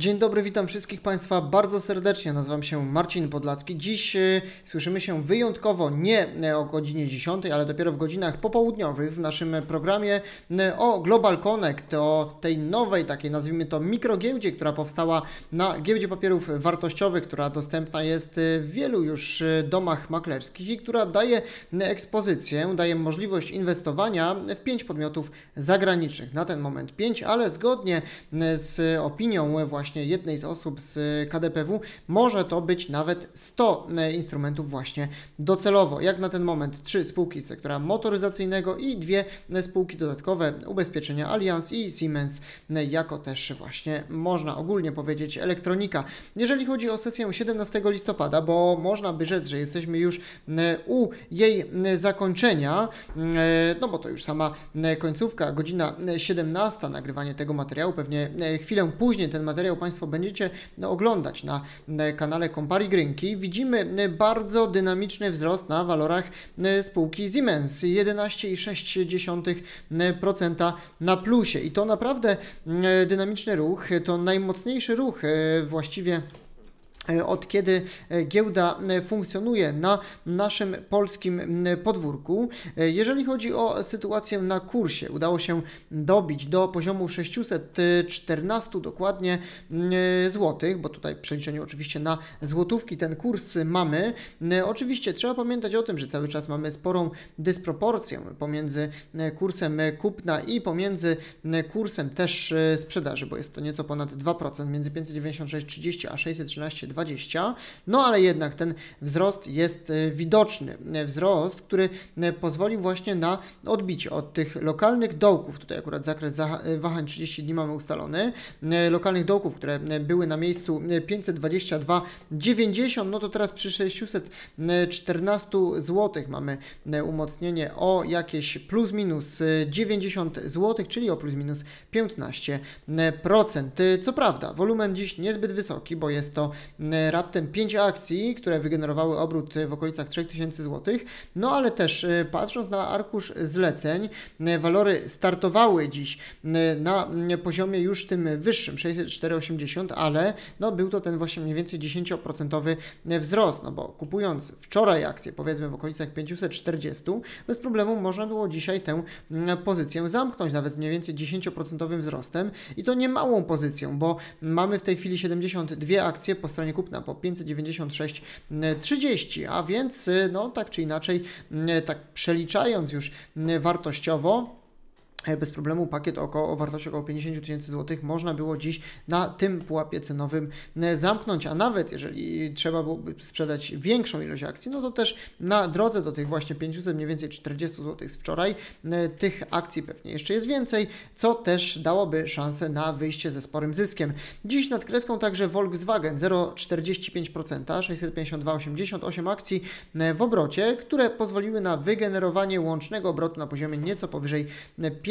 Dzień dobry, witam wszystkich Państwa bardzo serdecznie. Nazywam się Marcin Podlacki. Dziś y, słyszymy się wyjątkowo nie e, o godzinie 10, ale dopiero w godzinach popołudniowych w naszym programie y, o Global Connect, o tej nowej takiej nazwijmy to mikrogiełdzie, która powstała na giełdzie papierów wartościowych, która dostępna jest y, w wielu już y, domach maklerskich i która daje ekspozycję, daje możliwość inwestowania w pięć podmiotów zagranicznych. Na ten moment pięć, ale zgodnie z opinią właśnie właśnie jednej z osób z KDPW, może to być nawet 100 e, instrumentów właśnie docelowo. Jak na ten moment trzy spółki z sektora motoryzacyjnego i dwie e, spółki dodatkowe ubezpieczenia Allianz i Siemens, e, jako też właśnie można ogólnie powiedzieć elektronika. Jeżeli chodzi o sesję 17 listopada, bo można by rzec, że jesteśmy już u jej zakończenia, no bo to już sama końcówka, godzina 17, nagrywanie tego materiału, pewnie chwilę później ten materiał Państwo będziecie no, oglądać na kanale Compari Grinki. widzimy e, bardzo dynamiczny wzrost na walorach e, spółki Siemens 11,6% na plusie i to naprawdę e, dynamiczny ruch, to najmocniejszy ruch właściwie E, od kiedy e, giełda e, funkcjonuje na naszym polskim podwórku. Jeżeli chodzi o sytuację na kursie, udało się dobić do poziomu 614 dokładnie złotych, bo tutaj w przeliczeniu oczywiście na złotówki ten kurs mamy. Oczywiście trzeba pamiętać o tym, że cały czas mamy sporą dysproporcję pomiędzy kursem kupna i pomiędzy kursem też sprzedaży, bo jest to nieco ponad 2%, między 596,30 a 613,2 no ale jednak ten wzrost jest e, widoczny. E, wzrost, który e, pozwoli właśnie na odbicie od tych lokalnych dołków, tutaj akurat zakres wahań 30 dni mamy ustalony, lokalnych dołków, które były na miejscu 522,90, no to teraz przy 614 zł mamy umocnienie o jakieś plus minus 90 zł, czyli o plus minus 15%. Co prawda, wolumen dziś niezbyt wysoki, bo jest to E, raptem 5 akcji, które wygenerowały obrót w okolicach 3000 zł. No ale też e, patrząc na arkusz zleceń, e, walory startowały dziś na mm, poziomie już tym wyższym 604,80, ale no, był to ten właśnie mniej więcej 10% wzrost, no bo kupując wczoraj akcję powiedzmy w okolicach 540, bez problemu można było dzisiaj tę mm, pozycję zamknąć nawet z mniej więcej 10% wzrostem i to nie małą pozycją, bo mamy w tej chwili 72 akcje po stronie kupna po 596,30, a więc y, no tak czy inaczej, y, tak przeliczając już y, wartościowo, E, bez problemu pakiet około, o wartości około 50 tysięcy złotych można było dziś na tym pułapie cenowym e, zamknąć, a nawet jeżeli trzeba byłoby sprzedać większą ilość akcji, no to też na drodze do tych właśnie 500, mniej więcej 40 złotych z wczoraj, e, tych akcji pewnie jeszcze jest więcej, co też dałoby szansę na wyjście ze sporym zyskiem. Dziś nad kreską także Volkswagen 0,45%, 652,88 akcji w obrocie, które pozwoliły na wygenerowanie łącznego obrotu na poziomie nieco powyżej 5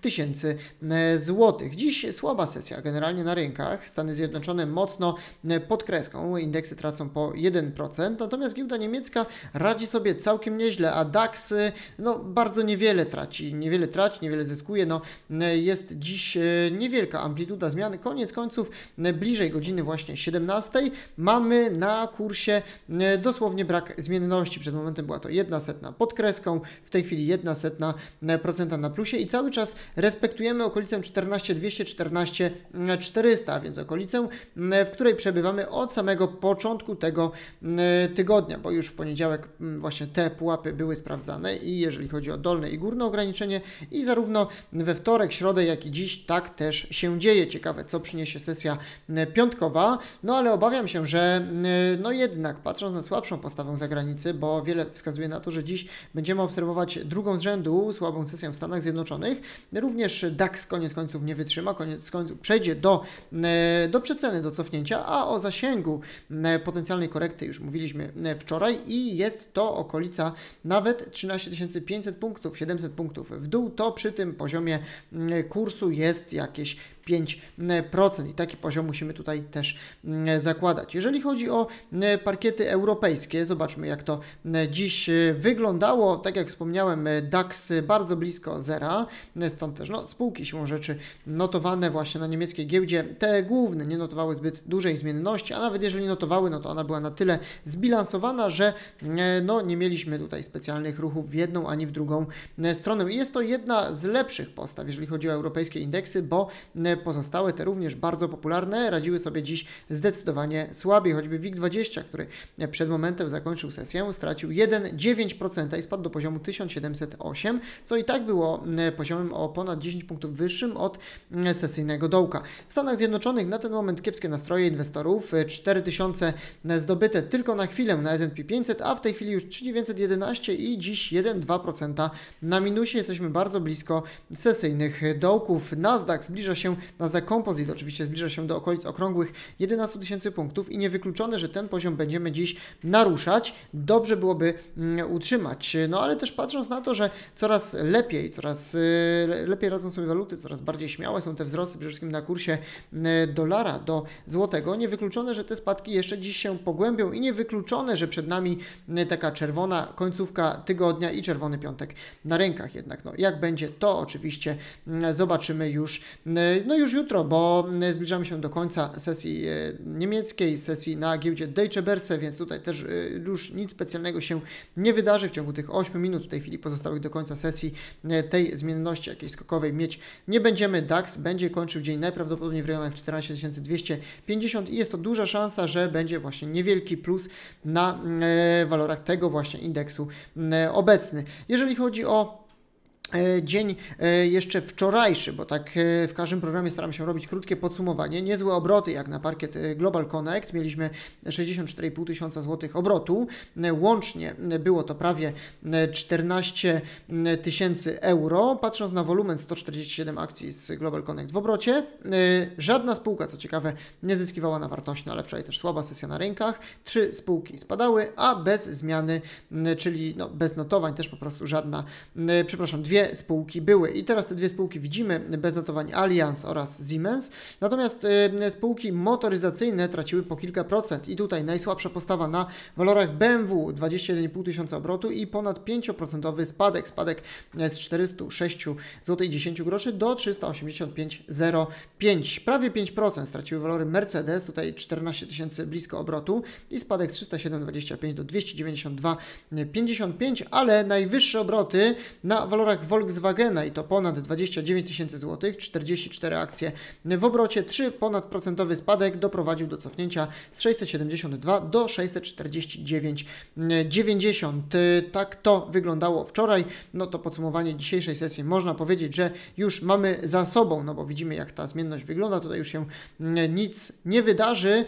tysięcy e, złotych. Dziś słaba sesja generalnie na rynkach. Stany Zjednoczone mocno e, pod kreską, indeksy tracą po 1%, natomiast giełda niemiecka radzi sobie całkiem nieźle, a DAX e, no, bardzo niewiele traci, niewiele traci, niewiele zyskuje. No, jest dziś niewielka amplituda zmian. Koniec końców, bliżej godziny właśnie 17 mamy na kursie dosłownie brak zmienności. Przed momentem była to jedna setna pod kreską, w tej chwili jedna setna procenta na plusie i cały czas respektujemy okolicę 14200, 14400, e, więc okolicę, w której przebywamy od samego początku tego tygodnia, bo już w poniedziałek właśnie te pułapy były sprawdzane i jeżeli chodzi o dolne i górne ograniczenie i zarówno we wtorek, środę, jak i dziś tak też się dzieje. Ciekawe, co przyniesie sesja piątkowa, no ale obawiam się, że no jednak patrząc na słabszą postawę zagranicy, bo wiele wskazuje na to, że dziś będziemy obserwować drugą z rzędu słabą sesję w Stanach Zjednoczonych, Również DAX koniec końców nie wytrzyma, koniec końców przejdzie do, e, do przeceny, do cofnięcia, a o zasięgu e, potencjalnej korekty już mówiliśmy e, wczoraj i jest to okolica nawet 13 500 punktów, 700 punktów w dół, to przy tym poziomie kursu jest jakieś 5% i taki poziom musimy tutaj też mm, zakładać. Jeżeli chodzi o mm, parkiety europejskie, zobaczmy jak to mm, dziś y, wyglądało. Tak jak wspomniałem, y, DAX bardzo blisko zera, y, stąd też no, spółki siłą rzeczy notowane właśnie na niemieckiej giełdzie, te główne nie notowały zbyt dużej zmienności, a nawet jeżeli notowały, no to ona była na tyle zbilansowana, że no, nie mieliśmy tutaj specjalnych ruchów w jedną ani w drugą stronę. I jest to jedna z lepszych postaw, jeżeli chodzi o europejskie indeksy, bo pozostałe, te również bardzo popularne, radziły sobie dziś zdecydowanie słabiej. Choćby WIG20, który przed momentem zakończył sesję, stracił 1,9% i spadł do poziomu 1708, co i tak było e, poziomem o ponad 10 punktów wyższym od e, sesyjnego dołka. W Stanach Zjednoczonych na ten moment kiepskie nastroje inwestorów, 4000 e, zdobyte tylko na chwilę na S&P 500, a w tej chwili już 3911 i dziś 1,2% na minusie. Jesteśmy bardzo blisko sesyjnych dołków. Nasdaq zbliża się Nasdaq Composite oczywiście zbliża się do okolic okrągłych 11 tysięcy punktów i niewykluczone, że ten poziom będziemy dziś naruszać. Dobrze byłoby mm, utrzymać. No ale też patrząc na to, że coraz lepiej, coraz y, lepiej radzą sobie waluty, coraz bardziej śmiałe są te wzrosty, przede wszystkim na kursie mm, dolara do złotego, niewykluczone, że te spadki jeszcze dziś się pogłębią i niewykluczone, że przed nami y, taka czerwona końcówka tygodnia i czerwony piątek na rękach jednak. No, jak będzie, to oczywiście mm, zobaczymy już y, no no już jutro, bo mm, zbliżamy się do końca sesji e, niemieckiej, sesji na giełdzie Deutsche Börse, więc tutaj też e, już nic specjalnego się nie wydarzy w ciągu tych 8 minut w tej chwili pozostałych do końca sesji e, tej zmienności jakiejś skokowej mieć nie będziemy. DAX będzie kończył dzień najprawdopodobniej w rejonach 14250 i jest to duża szansa, że będzie właśnie niewielki plus na mm, walorach tego właśnie indeksu mm, obecny. Jeżeli chodzi o E, dzień e, jeszcze wczorajszy, bo tak e, w każdym programie staram się robić krótkie podsumowanie. Niezłe obroty jak na parkiet Global Connect. Mieliśmy 64,5 tysiąca złotych obrotu. Łącznie było to prawie 14 tysięcy euro. Patrząc na wolumen 147 akcji z Global Connect w obrocie, żadna spółka, co ciekawe, nie zyskiwała na wartości, no ale wczoraj też słaba sesja na rynkach. Trzy spółki spadały, a bez zmiany, czyli no, bez notowań też po prostu żadna, przepraszam, dwie dwie spółki były. I teraz te dwie spółki widzimy bez notowań Allianz oraz Siemens. Natomiast y, spółki motoryzacyjne traciły po kilka procent i tutaj najsłabsza postawa na walorach BMW 21,5 tysiąca obrotu i ponad 5% spadek, spadek z 406 zł 10 groszy do 385,05. Prawie 5% straciły walory Mercedes, tutaj 14 tysięcy blisko obrotu i spadek z 307,25 do 292,55, ale najwyższe obroty na walorach Volkswagena i to ponad 29 tysięcy złotych, 44 akcje w obrocie, 3 ponadprocentowy spadek doprowadził do cofnięcia z 672 do 649,90. Y, tak to wyglądało wczoraj. No to podsumowanie dzisiejszej sesji. Można powiedzieć, że już mamy za sobą, no bo widzimy jak ta zmienność wygląda. Tutaj już się y, nic nie wydarzy, y,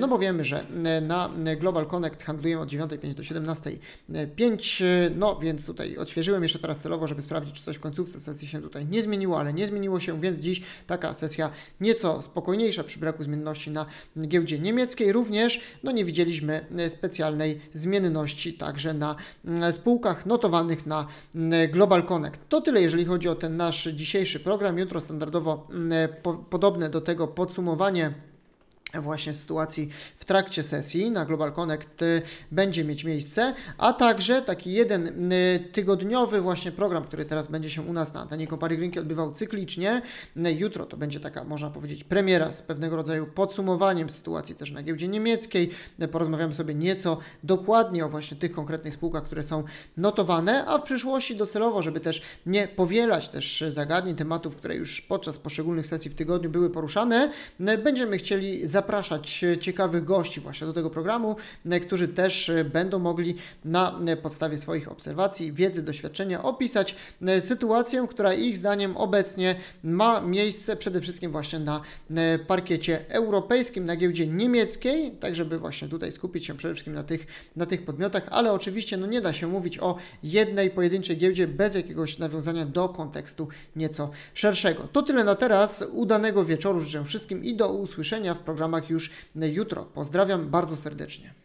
no bo wiemy, że na Global Connect handlujemy od 9.05 do 17.05, no więc tutaj odświeżyłem jeszcze teraz celowo, żeby sprawdzić sprawdzić, czy coś w końcówce sesji się tutaj nie zmieniło, ale nie zmieniło się, więc dziś taka sesja nieco spokojniejsza przy braku zmienności na giełdzie niemieckiej. Również no, nie widzieliśmy e, specjalnej zmienności także na mm, spółkach notowanych na mm, Global Connect. To tyle, jeżeli chodzi o ten nasz dzisiejszy program. Jutro standardowo mm, e, podobne do tego podsumowanie właśnie sytuacji w trakcie sesji na Global Connect y, będzie mieć miejsce, a także taki jeden y, tygodniowy właśnie program, który teraz będzie się u nas na antenie Kompary Grinki odbywał cyklicznie. Y, jutro to będzie taka, można powiedzieć, premiera z pewnego rodzaju podsumowaniem sytuacji też na giełdzie niemieckiej. Porozmawiamy sobie nieco dokładnie o właśnie tych konkretnych spółkach, które są notowane, a w przyszłości docelowo, żeby też nie powielać też zagadnień, tematów, które już podczas poszczególnych sesji w tygodniu były poruszane, będziemy chcieli zapraszać zapraszać e, ciekawych gości właśnie do tego programu, e, którzy też e, będą mogli na podstawie swoich obserwacji, wiedzy, doświadczenia opisać sytuację, która ich zdaniem obecnie ma miejsce przede wszystkim właśnie na parkiecie europejskim, na giełdzie niemieckiej, tak żeby właśnie tutaj skupić się przede wszystkim na tych, na tych podmiotach, ale oczywiście no nie da się mówić o jednej pojedynczej giełdzie bez jakiegoś nawiązania do kontekstu nieco szerszego. To tyle na teraz. Udanego wieczoru życzę wszystkim i do usłyszenia w programie ramach już jutro. Pozdrawiam bardzo serdecznie.